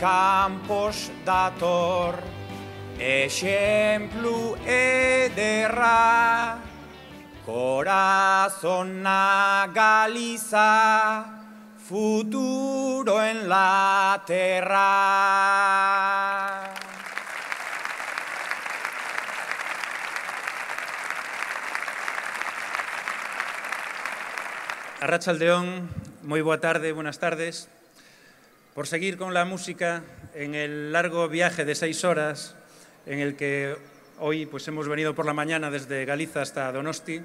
campos dator exemplu corazón a galiza futuro en la terra Arracha muy buena tarde, buenas tardes. Por seguir con la música en el largo viaje de seis horas en el que hoy pues, hemos venido por la mañana desde Galiza hasta Donosti,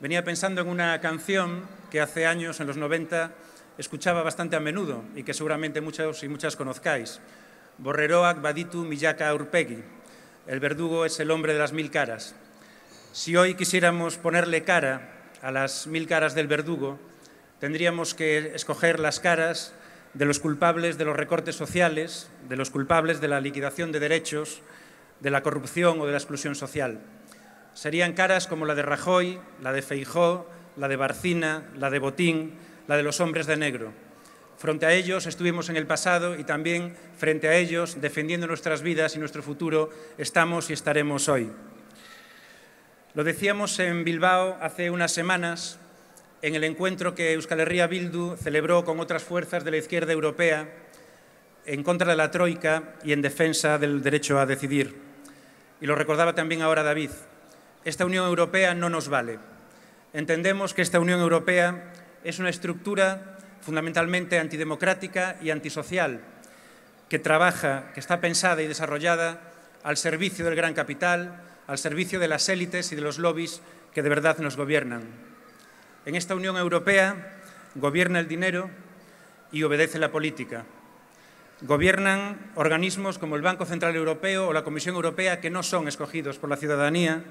venía pensando en una canción que hace años, en los 90, escuchaba bastante a menudo y que seguramente muchos y muchas conozcáis. Borreroak baditu millaka urpegi. El verdugo es el hombre de las mil caras. Si hoy quisiéramos ponerle cara a las mil caras del verdugo, tendríamos que escoger las caras de los culpables de los recortes sociales, de los culpables de la liquidación de derechos, de la corrupción o de la exclusión social. Serían caras como la de Rajoy, la de Feijó, la de Barcina, la de Botín, la de los hombres de negro. Frente a ellos estuvimos en el pasado y también frente a ellos, defendiendo nuestras vidas y nuestro futuro, estamos y estaremos hoy. Lo decíamos en Bilbao hace unas semanas, en el encuentro que Euskal Herria Bildu celebró con otras fuerzas de la izquierda europea en contra de la Troika y en defensa del derecho a decidir. Y lo recordaba también ahora David. Esta Unión Europea no nos vale. Entendemos que esta Unión Europea es una estructura fundamentalmente antidemocrática y antisocial, que trabaja, que está pensada y desarrollada al servicio del gran capital, al servicio de las élites y de los lobbies que de verdad nos gobiernan. En esta Unión Europea gobierna el dinero y obedece la política. Gobiernan organismos como el Banco Central Europeo o la Comisión Europea que no son escogidos por la ciudadanía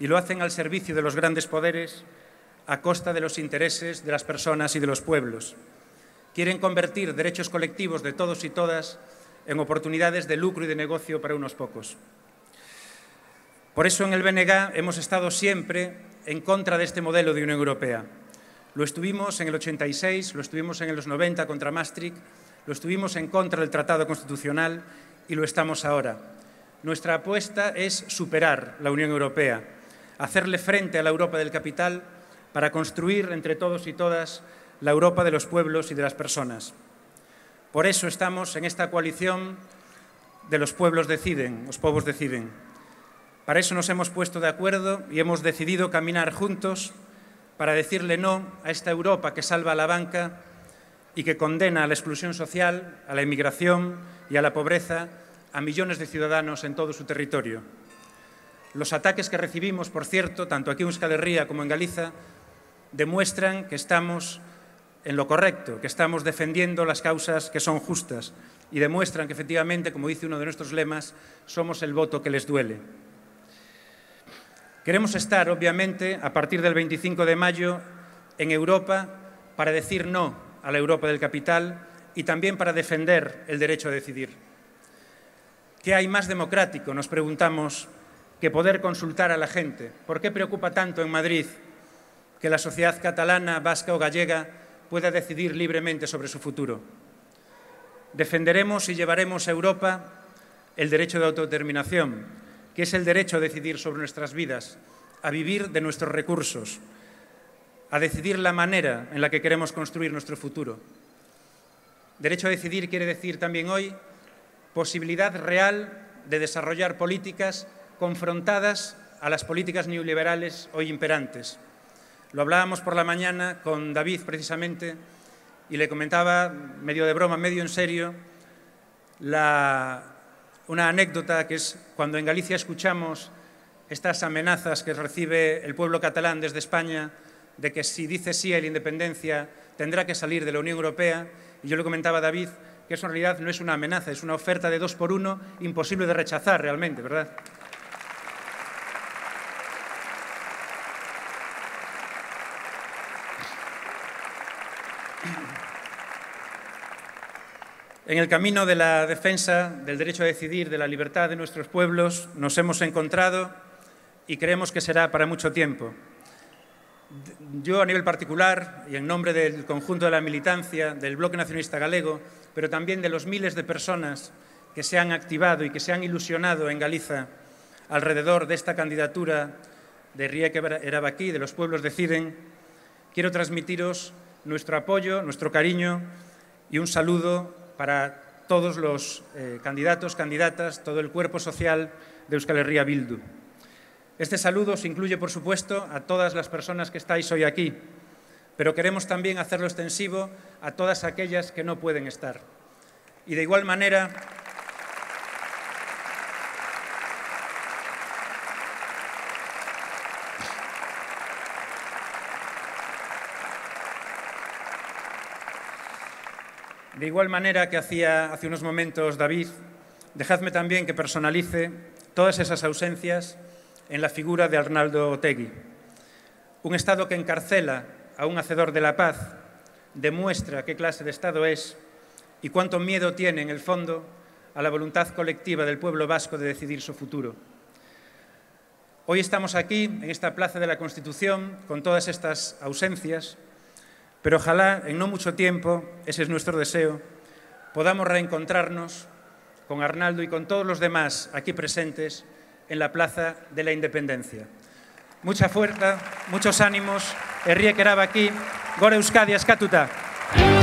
y lo hacen al servicio de los grandes poderes a costa de los intereses de las personas y de los pueblos. Quieren convertir derechos colectivos de todos y todas en oportunidades de lucro y de negocio para unos pocos. Por eso en el BNG hemos estado siempre en contra de este modelo de Unión Europea. Lo estuvimos en el 86, lo estuvimos en los 90 contra Maastricht, lo estuvimos en contra del Tratado Constitucional y lo estamos ahora. Nuestra apuesta es superar la Unión Europea, hacerle frente a la Europa del capital para construir entre todos y todas la Europa de los pueblos y de las personas. Por eso estamos en esta coalición de los pueblos deciden, los pueblos deciden. Para eso nos hemos puesto de acuerdo y hemos decidido caminar juntos para decirle no a esta Europa que salva a la banca y que condena a la exclusión social, a la inmigración y a la pobreza a millones de ciudadanos en todo su territorio. Los ataques que recibimos, por cierto, tanto aquí en Euskal Herria como en Galiza, demuestran que estamos en lo correcto, que estamos defendiendo las causas que son justas y demuestran que efectivamente, como dice uno de nuestros lemas, somos el voto que les duele. Queremos estar, obviamente, a partir del 25 de mayo en Europa para decir no a la Europa del capital y también para defender el derecho a decidir. ¿Qué hay más democrático, nos preguntamos, que poder consultar a la gente? ¿Por qué preocupa tanto en Madrid que la sociedad catalana, vasca o gallega pueda decidir libremente sobre su futuro? Defenderemos y llevaremos a Europa el derecho de autodeterminación, que es el derecho a decidir sobre nuestras vidas, a vivir de nuestros recursos, a decidir la manera en la que queremos construir nuestro futuro. Derecho a decidir quiere decir también hoy posibilidad real de desarrollar políticas confrontadas a las políticas neoliberales hoy imperantes. Lo hablábamos por la mañana con David precisamente y le comentaba, medio de broma, medio en serio, la una anécdota que es cuando en Galicia escuchamos estas amenazas que recibe el pueblo catalán desde España de que si dice sí a la independencia tendrá que salir de la Unión Europea. Y yo le comentaba a David que eso en realidad no es una amenaza, es una oferta de dos por uno imposible de rechazar realmente, ¿verdad? En el camino de la defensa del derecho a decidir, de la libertad de nuestros pueblos, nos hemos encontrado y creemos que será para mucho tiempo. Yo, a nivel particular, y en nombre del conjunto de la militancia, del Bloque Nacionalista Galego, pero también de los miles de personas que se han activado y que se han ilusionado en Galiza alrededor de esta candidatura de Rieke Erabaquí, de los pueblos deciden, quiero transmitiros nuestro apoyo, nuestro cariño y un saludo para todos los eh, candidatos, candidatas, todo el cuerpo social de Euskal Herria Bildu. Este saludo se incluye, por supuesto, a todas las personas que estáis hoy aquí, pero queremos también hacerlo extensivo a todas aquellas que no pueden estar. Y de igual manera, De igual manera que hacía hace unos momentos David, dejadme también que personalice todas esas ausencias en la figura de Arnaldo Otegui. Un Estado que encarcela a un hacedor de la paz demuestra qué clase de Estado es y cuánto miedo tiene en el fondo a la voluntad colectiva del pueblo vasco de decidir su futuro. Hoy estamos aquí, en esta Plaza de la Constitución, con todas estas ausencias, pero ojalá en no mucho tiempo, ese es nuestro deseo, podamos reencontrarnos con Arnaldo y con todos los demás aquí presentes en la Plaza de la Independencia. Mucha fuerza, muchos ánimos, Queraba aquí gore Euskadi askatuta.